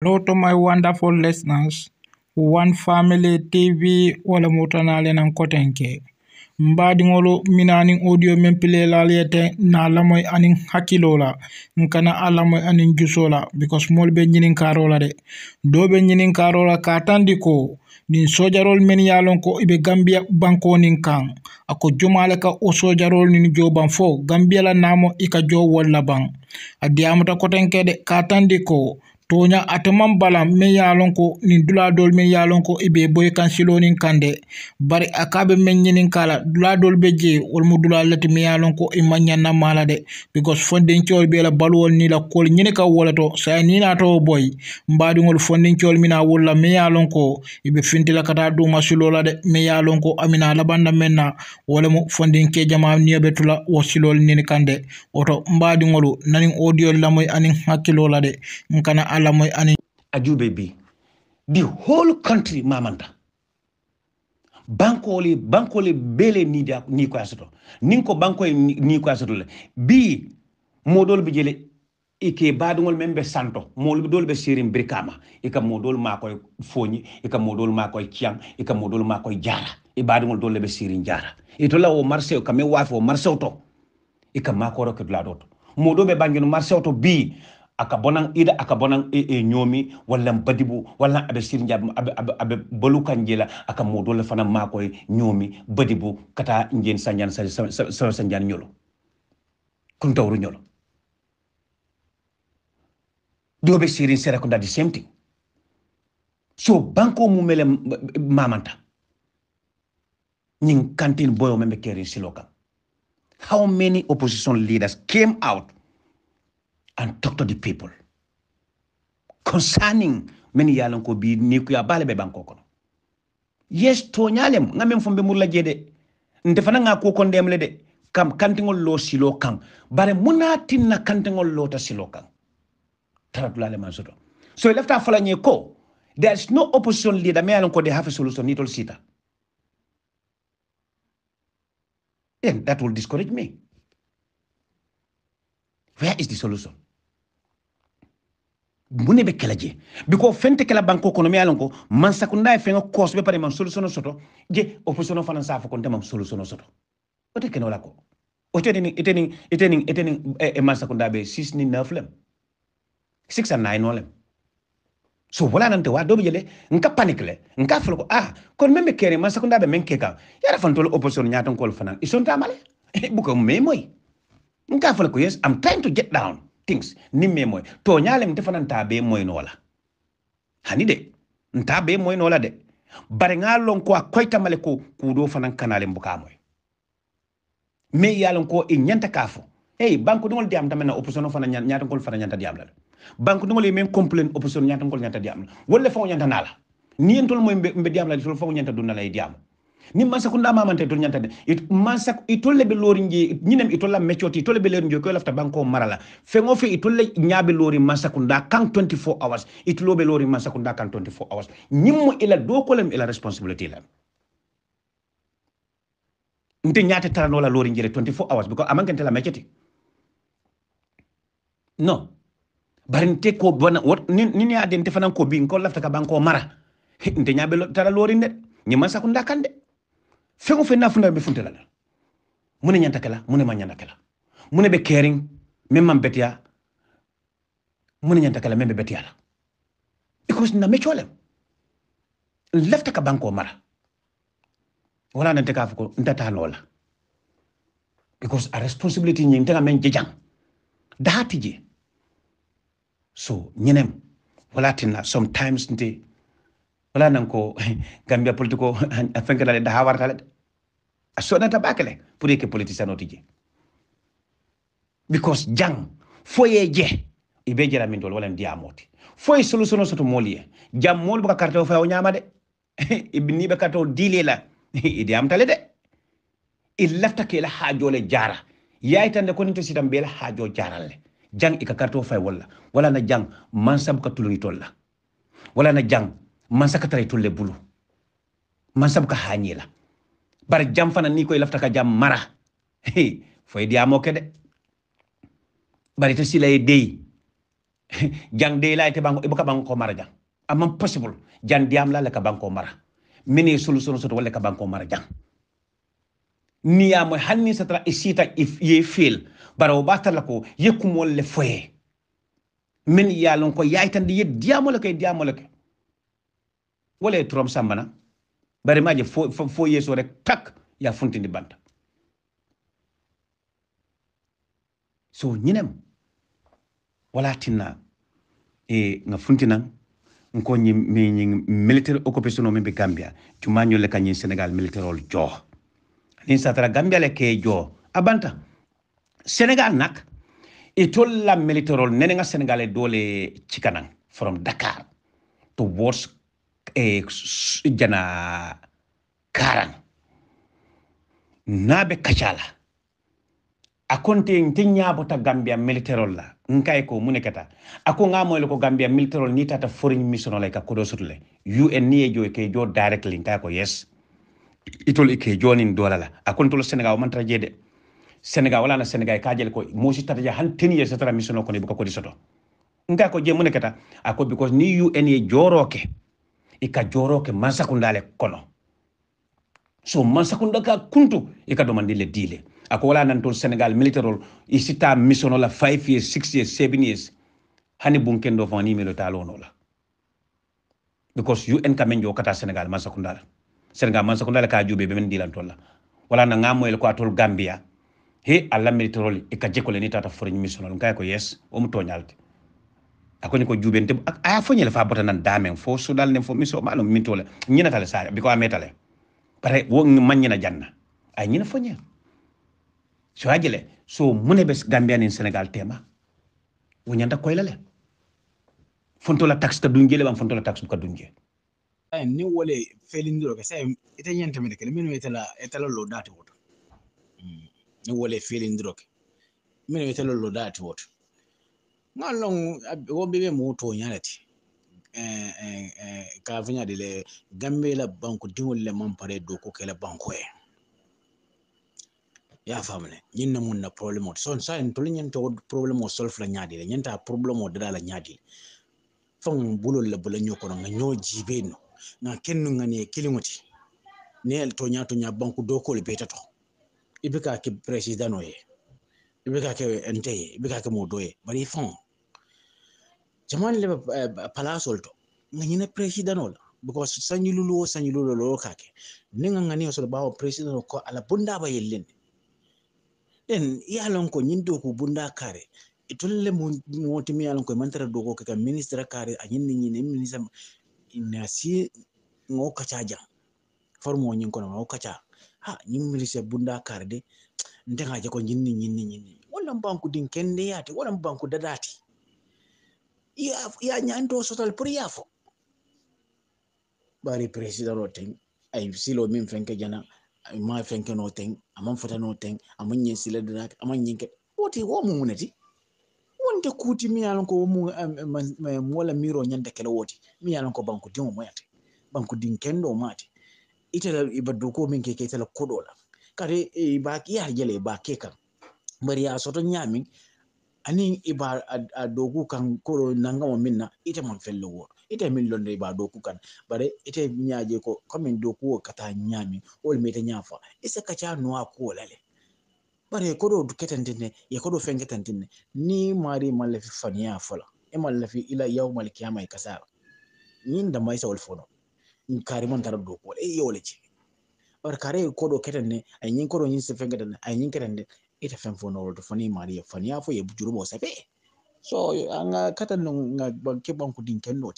Hello to my wonderful listeners. One Family TV wala motanale nan kotenke. Mbadi ngolo minanin audio min pile laliete na lamoy anin hakilola. Nkana alamoy anin jusola because mol be nyinin karola de. Do be nyinin karola katandi ko. Nin sojarol men yalon ko ibe Gambia banko nin kan. Ako jumale ka o sojarol nin jo ban fo. Gambia la namo ika jo wala ban. Adi amata kotenke de katandi ko. Katandi ko. toña ateman balam min yalonko nin duladol min yalonko ibe e boye kan silonin kande bari akabe men yinin kala duladol be je wolmo dula lati min yalonko imanyanna e mala de because fondincol bela balwol ni la kol yini ka wolato saya nina to boy mbadingol fondincol mina wolla min yalonko ibe e fintila kata duma silola de min yalonko amina labanda menna wolemo fondinke jama niobe tula wo silol nini kande oto mbadingolu nanin audio lamoy anin hakkilola de nkana allah moy ani a juuɓe bi the whole country mamanta bankole bankole bele ni nida ni ko asato nin ko bankoye ni ko asato le bi modol bi jele e ke baadugol men ɓe santo molu dol be sérin brikama e ika modol makoye foñi ika modol makoye ciyan ika modol makoye jara e baadugol dol be sérin jara e tolla o marché o kame waafi o marché o to ika makoro kedulaɗo to moɗo ɓe bangeno marché o to bi aka bonan ida aka bonan e e nyomi wala badibu wala abe sir njab abe abe, abe bolu kanjela aka modo le fana makoy nyomi badibu kata njen sanjan sa sa sanjan nyolo kun tawru nyolo dobe sirin sera ko dadi same thing so banko mu mele mamanta ning kantin boyo membe kerin siloka how many opposition leaders came out and talk to the people concerning many yalan ko bi ni ko ya bale be banko ko yes to nyalem ngam fombe mur la jede nde fana nga ko kon le de kam kantingol lo silo kan bare munatin na kantingol lo ta silo kan le mansoto so lefta fala nye ko there's no opposition leader me yalan ko de have solution ni tol sita and that will discourage me where is the solution bune be kela je biko fente kela banko kono mi alonko man sakunda e fenga kos be pare man solution soto je opposition fana sa fa kon solution soto o te kenola ko o te ni eteni eteni eteni e, e man sakunda be 6 ni 9 lem 6 and 9 lem so wala nan te wa do bele nka panic nka fol ko ah kon meme kere man sakunda be men ke yara fan tol opposition nyaton kol fana ison ta male buko me moy nka fol ko yes i'm trying to get down things nimme moy to ñalem defana nta be moy no wala hani de nta be moy no la de bare nga lon ko koyta male ko kudo fanan kanale mbuka moy me yalon ko e nyanta kafo hey banko dungol diam tamena opposition fana ñata ngol fana nyanta diam la banko dungol e men complain opposition ñata ngol nyanta diam wala fo nyanta nala ni entol moy mbe diam la fo ñanta dunala e diam mimma sakunda mamante to ñantade man sak i tolle be lori ngi ñinem itolla mecioti meccoti tolle be lori ngi ko lafta banko marala fengo fe i tolle ñaabe lori man nda kan 24 hours itlo be lori man nda kan 24 hours ñimmo ila do kolem ila responsibility la nte ñaate la lori njire 24 hours biko amankante la mecioti no barinte ko bana wat nini adente fanan ko bi ko lafta ka banko mara nte ñaabe tara lori ne nde ñimman nda kan de fɛn fe fɛn n'a funda bɛ funte la mune ñantakela mune ma ñantakela mune be caring même man betiya mune ñantakela même be la because na mecolem lefta ka banko mara wala nante ka fuko ntata lola because a responsibility ñi ntaka men jejang dahati so ñenem wala tinna sometimes nte wala nan gambia politico a fenketale daha wartale de a sonata bakele pour que politicien otije because jang foye je ibe jara min dol wala ndiya moti foye solution soto molie jam mol buka carte fa nyama de ibni be karto dile la idi am tale de il lafta ke la hajo le jara yayi tan de ko nito sitam bel hajo jaral le jang ika carte fa wala wala na jang man sam ka tulungi tolla wala na jang mansaka tare tulle bulu man sam ka hanyela bari jam fana ni koy laftaka jam mara foyde yamoke de bari to sila e dey jang dey la te banko ibuka k'o mara jang am possible jang diam la ka k'o mara mini sulu sulu soto wala ka k'o mara jang ya mo hanni satra isita if ye feel bara o bata la ko yekumol le foye min lon ko yaitan di yed diamol ko diamol ko wala trom sambana bari maji fo fo yeeso rek tak ya funtindi banta so ñinem wala tinna e nga funtinan nko ñi ñi militaire occupation no mbi gambia cuma ñolle ka ñi senegal militaire ol jo ni satara gambia le ke jo abanta senegal nak e la militaire ol nene nga senegal e dole cikanan from dakar worse e jana karan nabe kacala a konte nte ñabota gambia militairol la nkay ko mune kata ako nga moyle ko gambia militairol ni tata foreign mission lay ka kodo sutule un ni jo ke jo directly nkay ko yes itol ke jonin dola la akon tolo senegal man tra jede senegal wala na senegal ka jele ko mo si tata han teni ye tata mission ko ne bu ko di soto nkay ko je mune kata ako because ni un joroke ika joro ke mansakundale kono so mansakunda ka kuntu ika domandi le diile ako wala nan toon sénégal militaire i sita mission la 5 years 6 years 7 years hani bunken do fani melo talono la because un kamen jo kata sénégal mansakundala sénégal mansakundala ka jube be men dilan tolla wala na ngamoyel ko atol gambia he alla militaire ika jekole ni tata foreign mission ngay ko yes o mu toñalti akoni ko juɓente aya fo ñele bota nan damen fo suɗal ne fo mi so malum min tole ñinatale saare biko a metale pare wo maññina janna ay ñina fo ñel so ajele so mune ɓe gambiyanin sénégal tema wo ñanta koylale fontola taxe ka dunje leɓan fontola taxe ka dunje ni wole felindiro ke sa ite ñantamide kele mino itala itala lo dati woto hmm, ni wole felindiro ke mino itala lo dati woto ngalon uh, wo bebe mo to nyarati eh eh ka fanya de le gambe la banko dingol le man pare do ko kala banko e eh. ya famle nyin na mun na problem o son sa en tolin nyin to problem o solve la nyadi le nyin ta problem o dada la nyadi fon bulol la bula nyoko nga nyo jibe no nga kennu nga ne kilimoti ne to nya nya banko do ko le betato ibika ke president o ye eh. ibika ke ente eh. ibika ke modo ye bari fon jamaa ni lebe eh, palasol to nga nyine president ola because sanyi lulu o sanyi lulu lo kake ni nga ngani so bawo president ko ala bunda ba yellinde den yalon ko ñindo ko bunda kare itolle mo motimi yalon ko e mantara dogo ka ministre kare a ñin ñi ne ministre ina si ngo kacha jang formo ñin ko ngo kacha ha ñin ministre bunda kare de ndenga je ko ñin ñin ñin wala banku din kende yati wala banku dadati yañanto sotal pour yaafo ɓaari bari o ten ay silo min fenke jana ma fenkeno ten aman fotano ten aman ñin sila danaka aman ñinke wote wo mumunati wonte kuuti mi yalon ko mu wala miro ñande kele woti mi yalon ko banku dimo moyate banku din kendo mate itala ibaddu ko min keke itala koɗola kadi eh, ba iyar jele ba ke kan bari ya soto ñamin ani i b'a a dɔn kan ko nangaw min na i tɛ man fɛn lɔgɔ i tɛ min lɔn i b'a dɔn kan bari i tɛ ɲɛjɛ kɔ kɔmi dɔn k'o ka taa ɲami walima i tɛ ɲa fa i se ka ca nɔ a ko la bari ko dɔw kɛ tan tɛ ye ko fɛn kɛ tan tɛ ni maari ma lafi faniya fɔlɔ e ma lafi i la yaw malikiya ma i kasara ni dama isa wali fɔlɔ nkari man taara don ko e y'o le ci bari kare ye ko kɛ tan ne a ye ko dɔ ɲini fɛn kɛ tan a ye kɛ tan dɛ ite fɛn fo nɔrɔ to fani mari ye y'a fɔ ye juru b'o sɛbɛ so an ka kata nun ka banke banku din kɛ nɔ